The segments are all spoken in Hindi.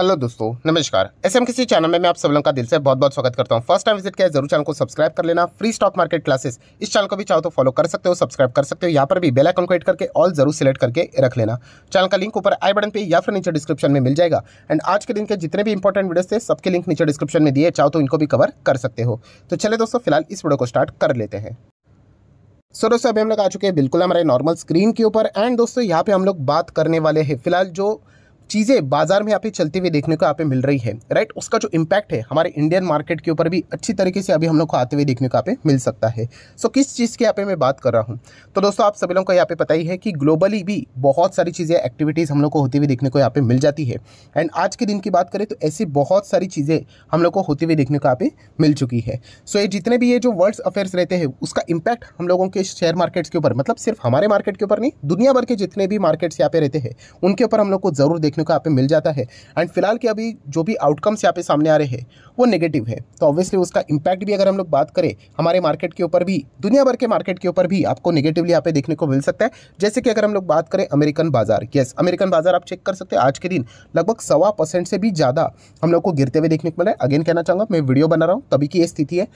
हेलो दोस्तों नमस्कार एस एम किसी चैनल में मैं आप सब लोगों का दिल से बहुत बहुत स्वागत करता हूँ फर्स्ट टाइम विजिट किया जरूर चैनल को सब्सक्राइब कर लेना फ्री स्टॉक मार्केट क्लासेस इस चैनल को भी चाहो तो फॉलो कर सकते हो सब्सक्राइब कर सकते हो यहाँ पर भी बेल आइकन को हिट करके ऑल जरूर सिलेक्ट करके रख लेना चैनल का लिंक ऊपर आई बटन पर या फिर नीचे डिस्क्रिप्शन में मिल जाएगा एंड आज के दिन के जितने भी इंपॉर्टेंट वीडियो थे सबके लिंक नीचे डिस्क्रिप्शन में दिए चाहो तो इनको भी कवर कर सकते हो तो चले दोस्तों फिलहाल इस वीडियो को स्टार्ट कर लेते हैं सो दोस्तों अभी हम लोग आ चुके हैं बिल्कुल हमारे नॉर्मल स्क्रीन के ऊपर एंड दोस्तों यहाँ पे हम लोग बात करने वाले हैं फिलहाल जो चीज़ें बाजार में यहाँ पे चलती हुई देखने को यहाँ पे मिल रही है राइट उसका जो इम्पैक्ट है हमारे इंडियन मार्केट के ऊपर भी अच्छी तरीके से अभी हम लोग को आते हुए देखने को यहाँ पे मिल सकता है सो किस चीज़ के यहाँ पे मैं बात कर रहा हूँ तो दोस्तों आप सभी लोगों को यहाँ पे पता ही है कि ग्लोबली भी बहुत सारी चीज़ें एक्टिविटीज़ हम लोग को होती हुई देखने को यहाँ पे मिल जाती है एंड आज के दिन की बात करें तो ऐसी बहुत सारी चीज़ें हम लोग को होती हुई देखने को यहाँ पे मिल चुकी है सो ये जितने भी ये जो वर्ल्ड्स अफेयर्स रहते हैं उसका इम्पैक्ट हम लोगों के शेयर मार्केट्स के ऊपर मतलब सिर्फ हमारे मार्केट के ऊपर नहीं दुनिया भर के जितने भी मार्केट्स यहाँ पे रहते हैं उनके ऊपर हम लोग को जरूर देखने को यहाँ पे मिल जाता है एंड फिलहाल के अभी जो भी आउटकम्स यहाँ पे सामने आ रहे हैं वो नेगेटिव है तो ऑब्वियसली उसका इम्पैक्ट भी अगर हम लोग बात करें हमारे मार्केट के ऊपर भी दुनिया भर के मार्केट के ऊपर भी आपको नेगेटिवली यहाँ पे देखने को मिल सकता है जैसे कि अगर हम लोग बात करें अमेरिकन बाजार येस अमेरिकन बाजार आप चेक कर सकते हैं आज के दिन लगभग सवा परसेंट से भी ज़्यादा हम लोग को गिरते हुए देखने को मिला है अगेन कहना चाहूँगा मैं वीडियो बना रहा हूँ तभी की ये स्थिति है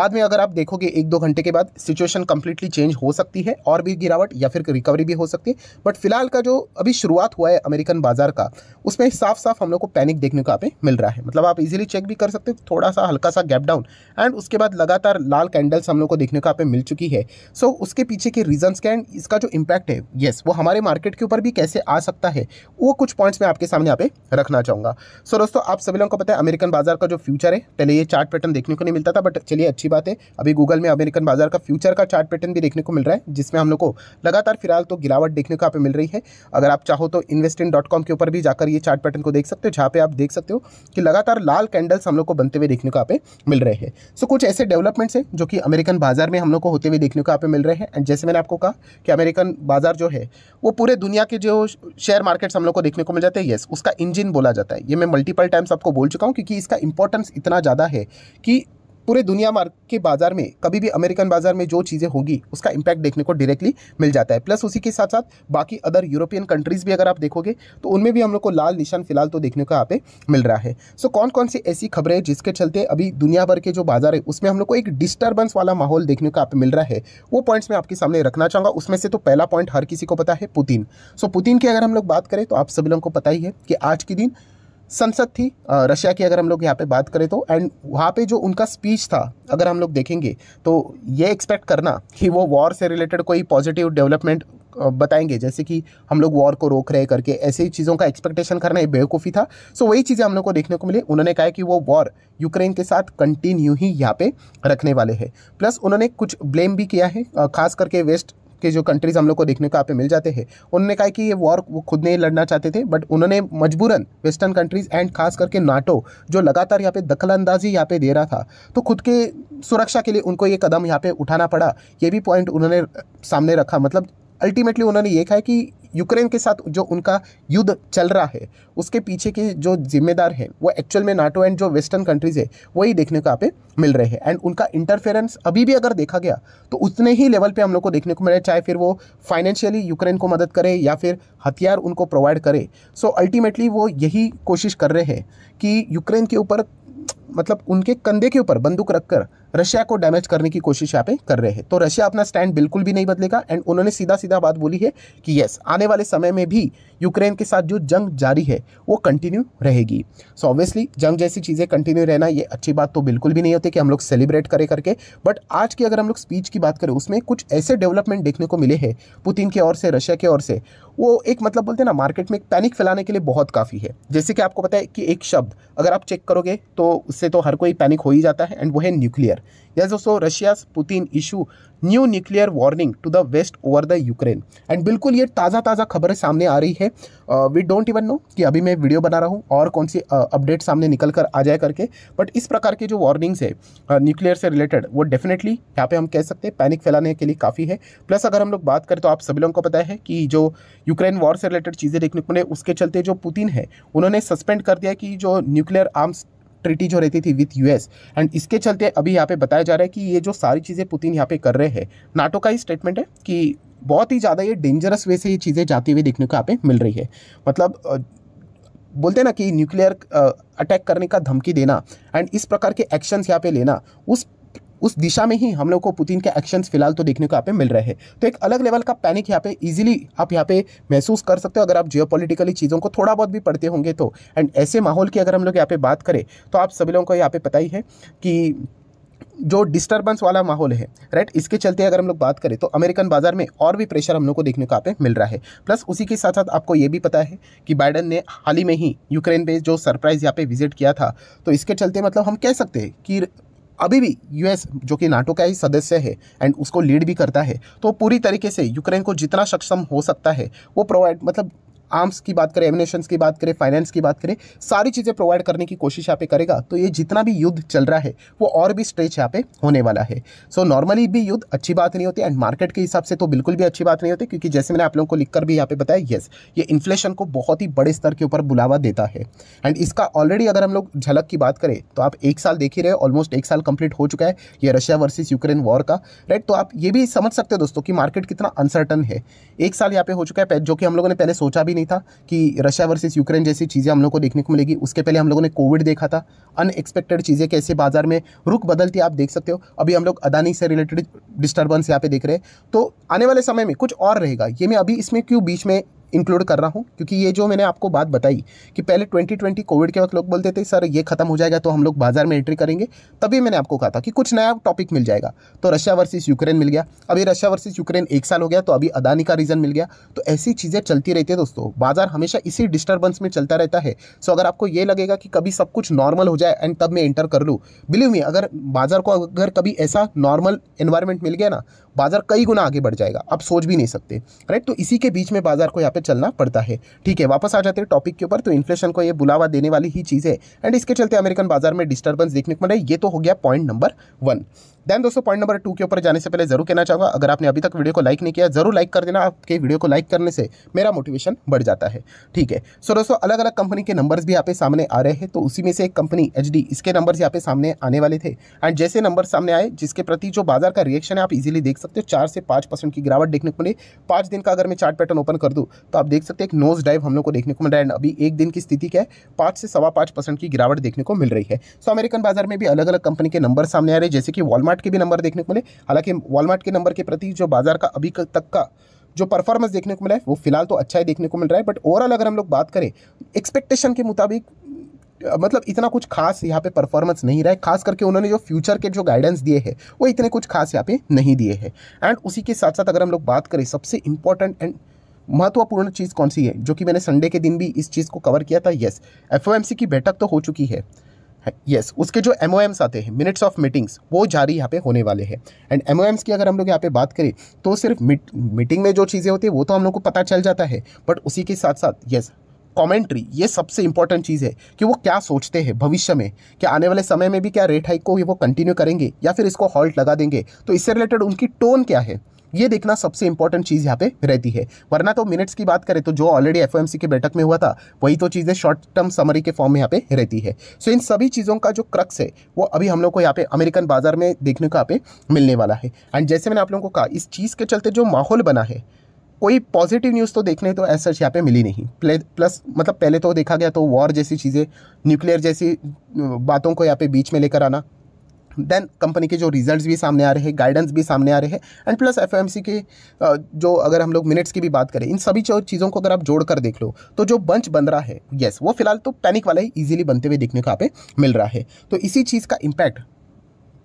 बाद में अगर आप देखोगे एक दो घंटे के बाद सिचुएशन कंप्लीटली चेंज हो सकती है और भी गिरावट या फिर रिकवरी भी हो सकती है बट फिलहाल का जो अभी शुरुआत हुआ है अमेरिकन बाजार का उसमें साफ साफ हम लोग को पैनिक देखने को आप मिल रहा है मतलब आप इजीली चेक भी कर सकते हो थोड़ा सा हल्का सा गैप डाउन एंड उसके बाद लगातार लाल कैंडल्स हम लोग को देखने को आप मिल चुकी है सो so, उसके पीछे के रीजन्स के एंड इसका जो इम्पैक्ट है येस वो हमारे मार्केट के ऊपर भी कैसे आ सकता है वो कुछ पॉइंट्स मैं आपके सामने यहाँ पे रखना चाहूँगा सो so, दोस्तों आप सभी लोगों को पता है अमेरिकन बाजार का जो फ्यूचर है पहले ये चार्ट पैटर्न देखने को नहीं मिलता था बट चलिए अच्छी बात है अभी गूगल में अमेरिकन बाजार का फ्यूचर का चार्ट पैटर्न भी देखने को मिल रहा है जिसमें हम लोग को लगातार फिलहाल तो गिरावट देखने को आप मिल रही है अगर आप चाहो तो इन्वेस्ट के ऊपर भी जाकर ये चार्ट पैटर्न को देख सकते हो जहाँ पे आप देख सकते हो कि लगातार लाल कैंडल्स हम लोग को बनते हुए देखने को यहाँ पे मिल रहे हैं सो so, कुछ ऐसे डेवलपमेंट्स हैं जो कि अमेरिकन बाजार में हम लोग को होते हुए देखने को यहाँ पे मिल रहे हैं एंड जैसे मैंने आपको कहा कि अमेरिकन बाजार जो है वो पूरे दुनिया के जो शेयर मार्केट्स हम लोग को देखने को मिल जाते हैं येस उसका इंजिन बोला जाता है ये मैं मल्टीपल टाइम्स आपको बोल चुका हूँ क्योंकि इसका इंपॉर्टेंस इतना ज़्यादा है कि पूरे दुनिया मार्ग के बाजार में कभी भी अमेरिकन बाजार में जो चीज़ें होगी उसका इम्पैक्ट देखने को डायरेक्टली मिल जाता है प्लस उसी के साथ साथ बाकी अदर यूरोपियन कंट्रीज़ भी अगर आप देखोगे तो उनमें भी हम लोग को लाल निशान फिलहाल तो देखने को यहाँ पे मिल रहा है सो so, कौन कौन सी ऐसी खबरें हैं जिसके चलते अभी दुनिया भर के जो बाजार है उसमें हम लोग को एक डिस्टर्बेंस वाला माहौल देखने को यहाँ मिल रहा है वो पॉइंट्स मैं आपके सामने रखना चाहूँगा उसमें से तो पहला पॉइंट हर किसी को पता है पुतिन सो पुतिन की अगर हम लोग बात करें तो आप सभी लोगों को पता ही है कि आज के दिन संसद थी रशिया की अगर हम लोग यहाँ पे बात करें तो एंड वहाँ पे जो उनका स्पीच था अगर हम लोग देखेंगे तो ये एक्सपेक्ट करना कि वो वॉर से रिलेटेड कोई पॉजिटिव डेवलपमेंट बताएंगे जैसे कि हम लोग वॉर को रोक रहे करके ऐसे ही चीज़ों का एक्सपेक्टेशन करना एक बेवकूफ़ी था सो वही चीज़ें हम लोग को देखने को मिली उन्होंने कहा कि वो वॉर यूक्रेन के साथ कंटिन्यू ही यहाँ पे रखने वाले हैं प्लस उन्होंने कुछ ब्लेम भी किया है खास करके वेस्ट के जो कंट्रीज़ हम लोग को देखने को यहाँ पे मिल जाते हैं उन्होंने कहा कि ये वॉर वो खुद नहीं लड़ना चाहते थे बट उन्होंने मजबूरन वेस्टर्न कंट्रीज़ एंड खास करके नाटो जो लगातार यहाँ पे अंदाजी यहाँ पे दे रहा था तो खुद के सुरक्षा के लिए उनको ये कदम यहाँ पे उठाना पड़ा ये भी पॉइंट उन्होंने सामने रखा मतलब अल्टीमेटली उन्होंने ये कहा कि यूक्रेन के साथ जो उनका युद्ध चल रहा है उसके पीछे के जो जिम्मेदार हैं वो एक्चुअल में नाटो एंड जो वेस्टर्न कंट्रीज़ है वही देखने को यहाँ पे मिल रहे हैं एंड उनका इंटरफेरेंस अभी भी अगर देखा गया तो उतने ही लेवल पे हम लोग को देखने को मिले चाहे फिर वो फाइनेंशियली यूक्रेन को मदद करे या फिर हथियार उनको प्रोवाइड करे सो so, अल्टीमेटली वो यही कोशिश कर रहे हैं कि यूक्रेन के ऊपर मतलब उनके कंधे के ऊपर बंदूक रखकर रशिया को डैमेज करने की कोशिश यहाँ पे कर रहे हैं तो रशिया अपना स्टैंड बिल्कुल भी नहीं बदलेगा एंड उन्होंने सीधा सीधा बात बोली है कि यस आने वाले समय में भी यूक्रेन के साथ जो जंग जारी है वो कंटिन्यू रहेगी सो ऑब्वियसली जंग जैसी चीज़ें कंटिन्यू रहना ये अच्छी बात तो बिल्कुल भी नहीं होती कि हम लोग सेलिब्रेट करें करके बट आज की अगर हम लोग स्पीच की बात करें उसमें कुछ ऐसे डेवलपमेंट देखने को मिले हैं पुतिन के ओर से रशिया के ओर से वो एक मतलब बोलते हैं ना मार्केट में एक पैनिक फैलाने के लिए बहुत काफ़ी है जैसे कि आपको पता है कि एक शब्द अगर आप चेक करोगे तो उससे तो हर कोई पैनिक हो ही जाता है एंड वो है न्यूक्लियर Yes, दोस्तों Russia's Putin issue new nuclear warning to the west over the Ukraine and बिल्कुल ये ताज़ा ताज़ा खबरें सामने आ रही है वी डोंट इवन नो कि अभी मैं वीडियो बना रहा हूँ और कौन सी अपडेट uh, सामने निकल कर आ जाए करके बट इस प्रकार के जो वार्निंग्स है न्यूक्लियर uh, से रिलेटेड वो डेफिनेटली यहाँ पे हम कह सकते हैं पैनिक फैलाने के लिए काफ़ी है प्लस अगर हम लोग बात करें तो आप सभी लोगों को पता है कि जो यूक्रेन वॉर से रिलेटेड चीज़ें देखने को मिले उसके चलते जो पुतिन है उन्होंने सस्पेंड कर दिया कि जो न्यूक्लियर आर्म्स ट्रीटी जो रहती थी विथ यूएस एंड इसके चलते अभी यहाँ पे बताया जा रहा है कि ये जो सारी चीज़ें पुतिन यहाँ पे कर रहे हैं नाटो का ही स्टेटमेंट है कि बहुत ही ज़्यादा ये डेंजरस वे से ये चीज़ें जाती हुई देखने को यहाँ पे मिल रही है मतलब बोलते हैं ना कि न्यूक्लियर अटैक करने का धमकी देना एंड इस प्रकार के एक्शंस यहाँ पे लेना उस उस दिशा में ही हम लोग को पुतिन के एक्शंस फिलहाल तो देखने को यहाँ पे मिल रहे हैं तो एक अलग लेवल का पैनिक यहाँ पे इजीली आप यहाँ पे महसूस कर सकते हो अगर आप जियो चीज़ों को थोड़ा बहुत भी पढ़ते होंगे तो एंड ऐसे माहौल की अगर हम लोग यहाँ पे बात करें तो आप सभी लोगों को यहाँ पे पता ही है कि जो डिस्टर्बेंस वाला माहौल है राइट इसके चलते अगर हम लोग बात करें तो अमेरिकन बाजार में और भी प्रेशर हम लोग को देखने को यहाँ पे मिल रहा है प्लस उसी के साथ साथ आपको ये भी पता है कि बाइडन ने हाल ही में ही यूक्रेन पे जो सरप्राइज़ यहाँ पे विजिट किया था तो इसके चलते मतलब हम कह सकते हैं कि अभी भी यूएस जो कि नाटो का ही सदस्य है एंड उसको लीड भी करता है तो पूरी तरीके से यूक्रेन को जितना सक्षम हो सकता है वो प्रोवाइड मतलब आर्म्स की बात करें एमिनेशन की बात करें फाइनेंस की बात करें सारी चीज़ें प्रोवाइड करने की कोशिश यहाँ पे करेगा तो ये जितना भी युद्ध चल रहा है वो और भी स्ट्रेच यहाँ पे होने वाला है सो so, नॉर्मली भी युद्ध अच्छी बात नहीं होती एंड मार्केट के हिसाब से तो बिल्कुल भी अच्छी बात नहीं होती क्योंकि जैसे मैंने आप लोगों को लिखकर भी यहाँ पे बताया येस ये इन्फ्लेशन को बहुत ही बड़े स्तर के ऊपर बुलावा देता है एंड इसका ऑलरेडी अगर हम लोग झलक की बात करें तो आप एक साल देख ही रहे ऑलमोस्ट एक साल कंप्लीट हो चुका है ये रशिया वर्सेस यूक्रेन वॉर का राइट तो आप ये भी समझ सकते हो दोस्तों कि मार्केट कितना अनसर्टन है एक साल यहाँ पे हो चुका है जो कि हम लोगों ने पहले सोचा भी नहीं नहीं था कि रशिया वर्सेस यूक्रेन जैसी चीज़ें हम लोग को देखने को मिलेगी उसके पहले हम लोगों ने कोविड देखा था अनएक्सपेक्टेड चीज़ें कैसे बाजार में रुख बदलती आप देख सकते हो अभी हम लोग अदानी से रिलेटेड डिस्टर्बेंस यहाँ पे देख रहे हैं तो आने वाले समय में कुछ और रहेगा ये मैं अभी इसमें क्यों बीच में इंक्लूड कर रहा हूँ क्योंकि ये जो मैंने आपको बात बताई कि पहले 2020 कोविड के वक्त लोग बोलते थे सर ये ख़त्म हो जाएगा तो हम लोग बाजार में एंट्री करेंगे तभी मैंने आपको कहा था कि कुछ नया टॉपिक मिल जाएगा तो रशिया वर्सेस यूक्रेन मिल गया अभी रशिया वर्सेस यूक्रेन एक साल हो गया तो अभी अदानी का रीज़न मिल गया तो ऐसी चीज़ें चलती रहती है दोस्तों बाजार हमेशा इसी डिस्टर्बेंस में चलता रहता है सो अगर आपको ये लगेगा कि कभी सब कुछ नॉर्मल हो जाए एंड तब मैं एंटर कर लूँ बिलीव मी अगर बाजार को अगर कभी ऐसा नॉर्मल एन्वायरमेंट मिल गया ना बाज़ार कई गुना आगे बढ़ जाएगा आप सोच भी नहीं सकते राइट तो इसी के बीच में बाज़ार को यहाँ पे चलना पड़ता है ठीक है वापस आ जाते हैं टॉपिक के ऊपर तो इन्फ्लेशन को ये बुलावा देने वाली ही चीज़ है एंड इसके चलते अमेरिकन बाजार में डिस्टर्बेंस देखने को मिला ये तो हो गया पॉइंट नंबर वन देन दोस्तों पॉइंट नंबर टू के ऊपर जाने से पहले जरूर कहना चाहूंगा अगर आपने अभी तक वीडियो को लाइक नहीं किया जरूर लाइक कर देना आपके वीडियो को लाइक करने से मेरा मोटिवेशन बढ़ जाता है ठीक है सो दोस्तों अलग अलग कंपनी के नंबर्स भी यहाँ पे सामने आ रहे हैं तो उसी में से एक कंपनी एच इसके नंबर्स यहाँ पे सामने आने वाले थे एंड जैसे नंबर सामने आए जिसके प्रति जो बाजार का रिएक्शन है आप इजिली देख सकते हो चार से पाँच परसेंट की गिरावट देखने को मिली पाँच दिन का अगर मैं चार्ट पैटर्न ओपन कर दूँ तो आप देख सकते एक नोज डाइव हम लोग को देखने को मिल रहा है एंड अभी एक दिन की स्थिति क्या है पांच से सवा परसेंट की गिरावट देखने को मिल रही है सो अमेरिकन बाजार में भी अलग अलग कंपनी के नंबर सामने आ रहे हैं जैसे कि वॉलमार्ट वॉलमार्ट के भी नंबर देखने को मिले हालांकि वॉलमार्ट के नंबर के प्रति जो बाजार का अभी तक का जो परफॉर्मेंस देखने को मिला है वो फिलहाल तो अच्छा ही देखने को मिल रहा है बट ओवरऑल अगर हम लोग बात करें एक्सपेक्टेशन के मुताबिक मतलब इतना कुछ खास यहाँ पे परफॉर्मेंस नहीं रहा है खास करके उन्होंने जो फ्यूचर के जो गाइडेंस दिए हैं वो इतने कुछ खास यहाँ पे नहीं दिए हैं एंड उसी के साथ साथ अगर हम लोग बात करें सबसे इंपॉर्टेंट एंड महत्वपूर्ण चीज़ कौन सी है जो कि मैंने संडे के दिन भी इस चीज़ को कवर किया था येस एफ की बैठक तो हो चुकी है यस उसके जो एम आते हैं मिनट्स ऑफ मीटिंग्स वो जारी यहाँ पे होने वाले हैं एंड एम की अगर हम लोग यहाँ पे बात करें तो सिर्फ मीटिंग में जो चीज़ें होती है वो तो हम लोग को पता चल जाता है बट उसी के साथ साथ यस कमेंट्री ये सबसे इंपॉर्टेंट चीज़ है कि वो क्या सोचते हैं भविष्य में कि आने वाले समय में भी क्या रेट हाइक को वो कंटिन्यू करेंगे या फिर इसको हॉल्ट लगा देंगे तो इससे रिलेटेड उनकी टोन क्या है ये देखना सबसे इंपॉर्टेंट चीज़ यहाँ पे रहती है वरना तो मिनट्स की बात करें तो जो ऑलरेडी एफ की बैठक में हुआ था वही तो चीज़ें शॉर्ट टर्म समरी के फॉर्म में यहाँ पे रहती है सो इन सभी चीज़ों का जो क्रक्स है वो अभी हम लोग को यहाँ पे अमेरिकन बाजार में देखने को यहाँ पे मिलने वाला है एंड जैसे मैंने आप लोगों को कहा इस चीज़ के चलते जो माहौल बना है कोई पॉजिटिव न्यूज़ तो देखने तो ऐसा यहाँ पे मिली नहीं प्लस मतलब पहले तो देखा गया तो वॉर जैसी चीज़ें न्यूक्लियर जैसी बातों को यहाँ पे बीच में लेकर आना देन कंपनी के जो रिजल्ट्स भी सामने आ रहे हैं गाइडेंस भी सामने आ रहे हैं एंड प्लस एफ के जो अगर हम लोग मिनट्स की भी बात करें इन सभी चीज़ों को अगर आप जोड़ कर देख लो तो जो बंच बन रहा है येस वो फिलहाल तो पैनिक वाला ही ईजिली बनते हुए देखने को आप मिल रहा है तो इसी चीज़ का इम्पैक्ट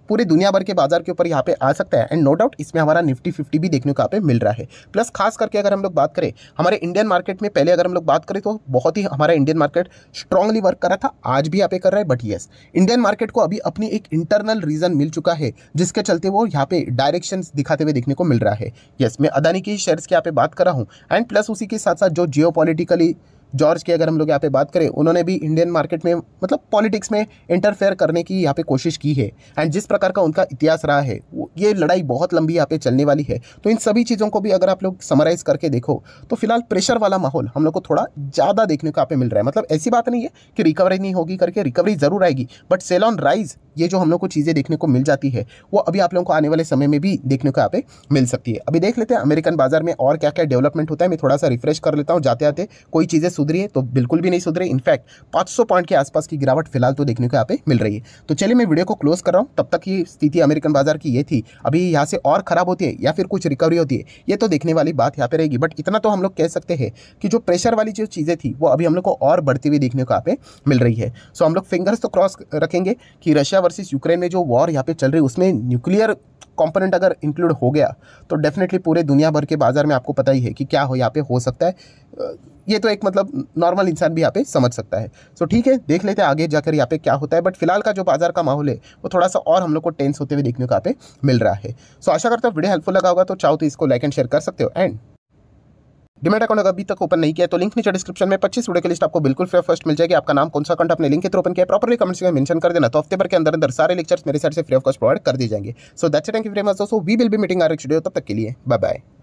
पूरे दुनिया भर के बाजार के ऊपर यहाँ पे आ सकता है एंड नो डाउट इसमें हमारा निफ्टी फिफ्टी भी देखने को यहाँ पे मिल रहा है प्लस खास करके अगर हम लोग बात करें हमारे इंडियन मार्केट में पहले अगर हम लोग बात करें तो बहुत ही हमारा इंडियन मार्केट स्ट्रांगली वर्क कर रहा था आज भी यहाँ पे कर रहा है बट येस इंडियन मार्केट को अभी अपनी एक इंटरनल रीजन मिल चुका है जिसके चलते वो यहाँ पे डायरेक्शन दिखाते हुए देखने को मिल रहा है यस yes, मैं अदानी की शेयर्स की यहाँ पे बात कर रहा हूँ एंड प्लस उसी के साथ साथ जो जियो जॉर्ज की अगर हम लोग यहाँ पे बात करें उन्होंने भी इंडियन मार्केट में मतलब पॉलिटिक्स में इंटरफेयर करने की यहाँ पे कोशिश की है एंड जिस प्रकार का उनका इतिहास रहा है ये लड़ाई बहुत लंबी यहाँ पे चलने वाली है तो इन सभी चीज़ों को भी अगर आप लोग समराइज़ करके देखो तो फिलहाल प्रेशर वाला माहौल हम लोग को थोड़ा ज़्यादा देखने को यहाँ पे मिल रहा है मतलब ऐसी बात नहीं है कि रिकवरी नहीं होगी करके रिकवरी ज़रूर आएगी बट सेल ऑन राइज ये जो हम लोग को चीज़ें देखने को मिल जाती है वो अभी आप लोगों को आने वाले समय में भी देखने को यहाँ पे मिल सकती है अभी देख लेते हैं अमेरिकन बाजार में और क्या क्या डेवलपमेंट होता है मैं थोड़ा सा रिफ्रेश कर लेता हूँ जाते आते कोई चीज़ें सुधरी है तो बिल्कुल भी नहीं सुधरे इनफैक्ट 500 पॉइंट के आसपास की गिरावट फिलहाल तो देखने को यहाँ पे मिल रही है तो चलिए मैं वीडियो को क्लोज कर रहा हूँ तब तक ये स्थिति अमेरिकन बाजार की ये थी अभी यहाँ से और खराब होती है या फिर कुछ रिकवरी होती है ये तो देखने वाली बात यहाँ पे रहेगी बट इतना तो हम लोग कह सकते हैं कि जो प्रेशर वाली जो चीज़ें थी वो अभी हम लोग को और बढ़ती हुई देखने को यहाँ पे मिल रही है सो हम लोग फिंगर्स तो क्रॉस रखेंगे कि रशिया वर्सेज यूक्रेन में जो वॉर यहाँ पे चल रही है उसमें न्यूक्लियर कंपोनेंट अगर इंक्लूड हो गया तो डेफिनेटली पूरे दुनिया भर के बाज़ार में आपको पता ही है कि क्या हो यहाँ पे हो सकता है ये तो एक मतलब नॉर्मल इंसान भी यहाँ पे समझ सकता है सो ठीक है देख लेते हैं आगे जाकर यहाँ पे क्या होता है बट फिलहाल का जो बाजार का माहौल है वो थोड़ा सा और हम लोग को टेंस होते हुए देखने को यहाँ पे मिल रहा है सो आशा करता हूँ वीडियो हेल्पफुल लगा होगा तो चाहो तो इसको लाइक एंड शेयर कर सकते हो एंड डिमेट अकाउंट अगर अभी तक ओपन नहीं किया तो लिंक नीचे डिस्क्रिप्शन में पच्चीस वीडियो की लिस्ट आपको बिल्कुल फ्री फर्स्ट मिल जाएगी आपका नाम कौन सा अकाउंट आपने लिंक के थ्रू ओपन किया प्रॉपर्ली कमेंट्स में मेंशन कर देना तो हफ्ते भर के अंदर अंदर सारे लेक्चर्स मेरे साइड से फ्री ऑफ कॉस्ट प्रोवाइड कर दी जाएंगे so that's thank you very much दोस्तों we will be meeting our video तब तक के लिए बाय बाय